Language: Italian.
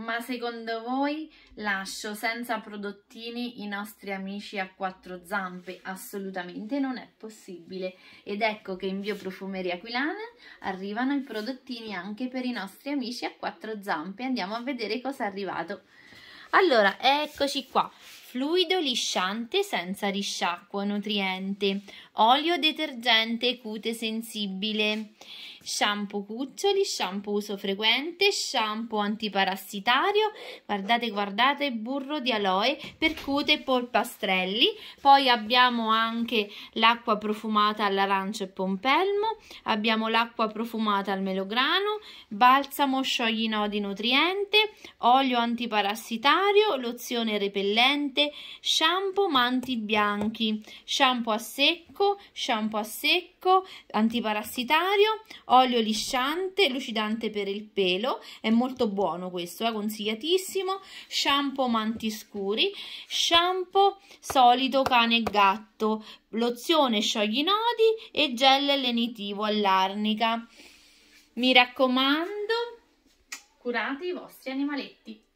Ma secondo voi lascio senza prodottini i nostri amici a quattro zampe? Assolutamente non è possibile. Ed ecco che in Profumeria Aquilana arrivano i prodottini anche per i nostri amici a quattro zampe. Andiamo a vedere cosa è arrivato. Allora, eccoci qua. Fluido lisciante senza risciacquo nutriente, olio detergente cute sensibile, shampoo cuccioli, shampoo uso frequente, shampoo antiparassitario, guardate guardate burro di aloe per e polpastrelli, poi abbiamo anche l'acqua profumata all'arancio e pompelmo, abbiamo l'acqua profumata al melograno, balsamo sciogli nodi nutriente, olio antiparassitario, lozione repellente, shampoo manti bianchi, shampoo a secco, shampoo a secco, antiparassitario, olio lisciante, lucidante per il pelo, è molto buono questo, è eh, consigliatissimo, shampoo manti scuri, shampoo solito cane e gatto, lozione sciogli nodi e gel lenitivo all'arnica. Mi raccomando, curate i vostri animaletti.